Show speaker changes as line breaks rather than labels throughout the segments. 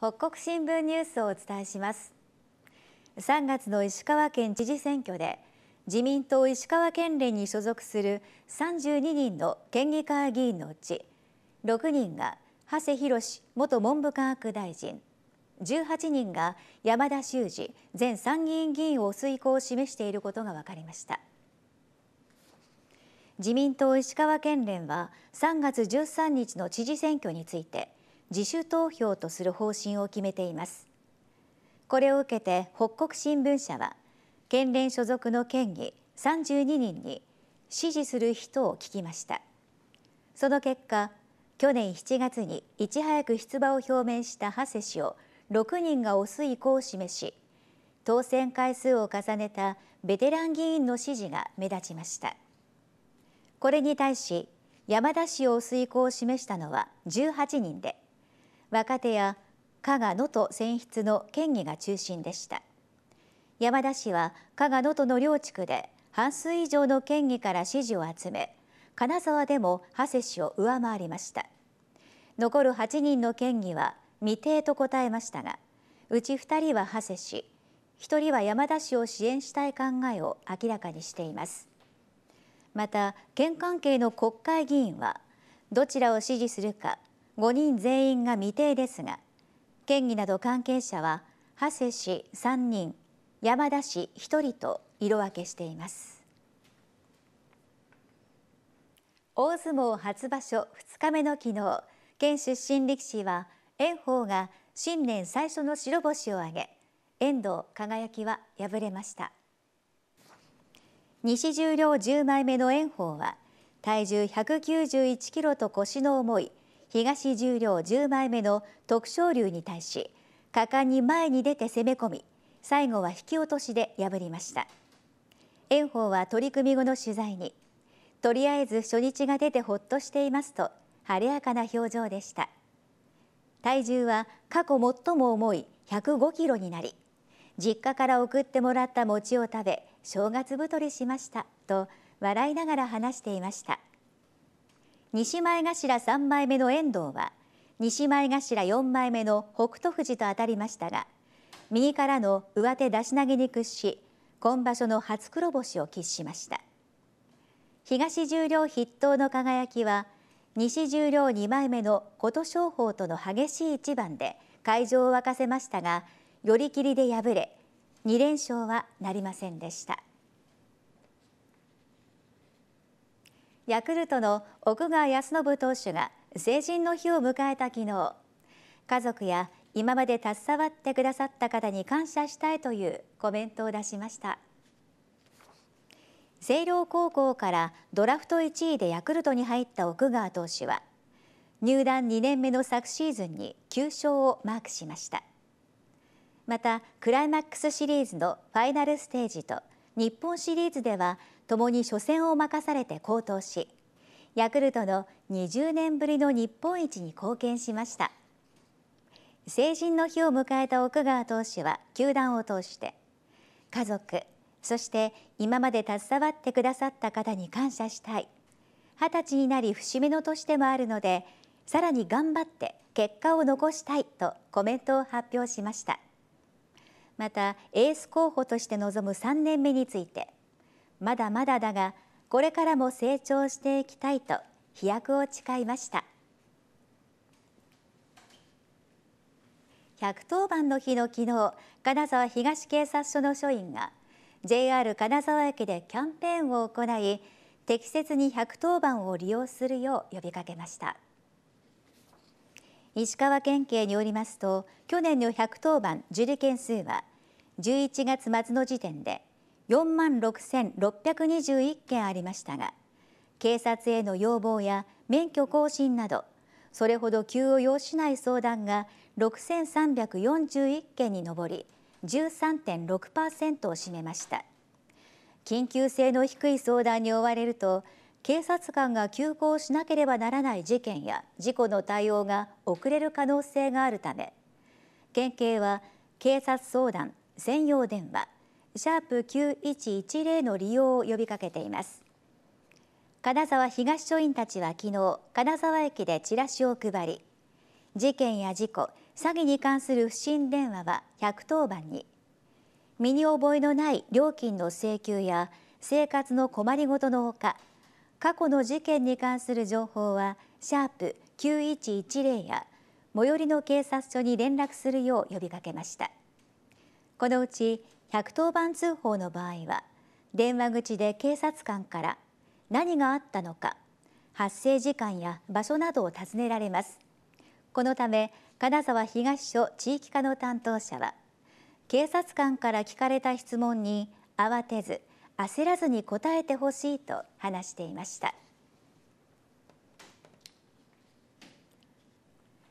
北国新聞ニュースをお伝えします3月の石川県知事選挙で自民党石川県連に所属する32人の県議会議員のうち6人が長谷博元文部科学大臣18人が山田修司前参議院議員を推行を示していることが分かりました自民党石川県連は3月13日の知事選挙について自主投票とする方針を決めていますこれを受けて北国新聞社は県連所属の県議32人に支持する人を聞きましたその結果去年7月にいち早く出馬を表明した長谷氏を6人が推す意向を示し当選回数を重ねたベテラン議員の支持が目立ちましたこれに対し山田氏を推す意向を示したのは18人で若手や加賀能登選出の県議が中心でした山田氏は加賀能登の両地区で半数以上の県議から支持を集め金沢でも長谷氏を上回りました残る8人の県議は未定と答えましたがうち2人は長谷氏1人は山田氏を支援したい考えを明らかにしていますまた県関係の国会議員はどちらを支持するか5人全員が未定ですが県議など関係者は長谷氏3人山田氏1人と色分けしています大相撲初場所2日目の昨日県出身力士は炎鵬が新年最初の白星を挙げ遠藤輝は敗れました西十両10枚目の炎鵬は体重191キロと腰の重い東十両10枚目の徳勝龍に対し果敢に前に出て攻め込み最後は引き落としで破りました炎鵬は取り組み後の取材にとりあえず初日が出てほっとしていますと晴れやかな表情でした体重は過去最も重い105キロになり実家から送ってもらった餅を食べ正月太りしましたと笑いながら話していました西前頭3枚目の遠藤は西前頭4枚目の北勝富士と当たりましたが右からの上手出し投げに屈し今場所の初黒星を喫しました東十両筆頭の輝きは西十両2枚目の琴勝峰との激しい一番で会場を沸かせましたが寄り切りで敗れ2連勝はなりませんでした。ヤクルトの奥川康信投手が成人の日を迎えた昨日家族や今まで携わってくださった方に感謝したいというコメントを出しました星稜高校からドラフト1位でヤクルトに入った奥川投手は入団2年目の昨シーズンに9勝をマークしましたまたクライマックスシリーズのファイナルステージと日本シリーズでは共に初戦を任されて好投しヤクルトの20年ぶりの日本一に貢献しました成人の日を迎えた奥川投手は球団を通して家族そして今まで携わってくださった方に感謝したい二十歳になり節目の年でもあるのでさらに頑張って結果を残したいとコメントを発表しましたまたエース候補として臨む3年目についてまだまだだがこれからも成長していきたいと飛躍を誓いました110番の日の昨日金沢東警察署の署員が JR 金沢駅でキャンペーンを行い適切に110番を利用するよう呼びかけました石川県警によりますと去年の110番受理件数は11月末の時点で4万6621件ありましたが警察への要望や免許更新などそれほど急を要しない相談が6341件に上り13.6%を占めました緊急性の低い相談に追われると警察官が急行しなければならない事件や事故の対応が遅れる可能性があるため県警は警察相談専用電話シャープ9110の利用を呼びかけています金沢東署員たちは昨日金沢駅でチラシを配り事件や事故詐欺に関する不審電話は110番に身に覚えのない料金の請求や生活の困りごとのほか過去の事件に関する情報はシャープ9110や最寄りの警察署に連絡するよう呼びかけました。このうち110番通報の場合は電話口で警察官から何があったのか発生時間や場所などを尋ねられますこのため金沢東署地域課の担当者は警察官から聞かれた質問に慌てず焦らずに答えてほしいと話していました。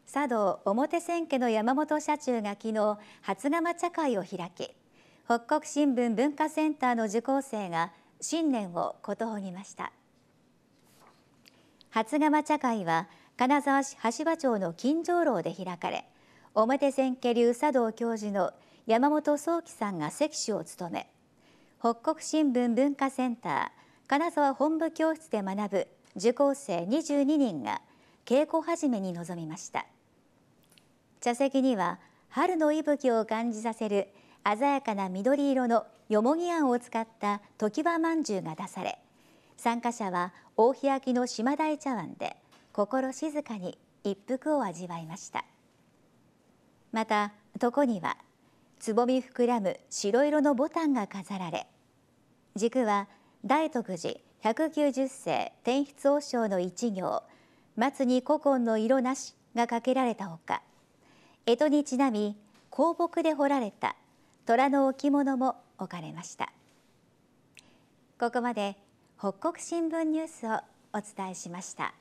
茶道表千家の山本社中が昨日初釜茶会を開き北国新聞文化センターの受講生が新年をことほぎました初釜茶会は金沢市橋場町の金城楼で開かれ表千家流茶道教授の山本宗樹さんが席主を務め北国新聞文化センター金沢本部教室で学ぶ受講生22人が稽古始めに臨みました。茶席には春の息吹を感じさせる鮮やかな緑色のよもぎあんを使った時葉まんじゅうが出され参加者は大日焼の島台茶碗で心静かに一服を味わいましたまた床にはつぼみ膨らむ白色のボタンが飾られ軸は大徳寺190世天筆王将の一行松に古今の色なしがかけられたほか江戸にちなみ香木で彫られた虎の置物も置かれましたここまで北国新聞ニュースをお伝えしました。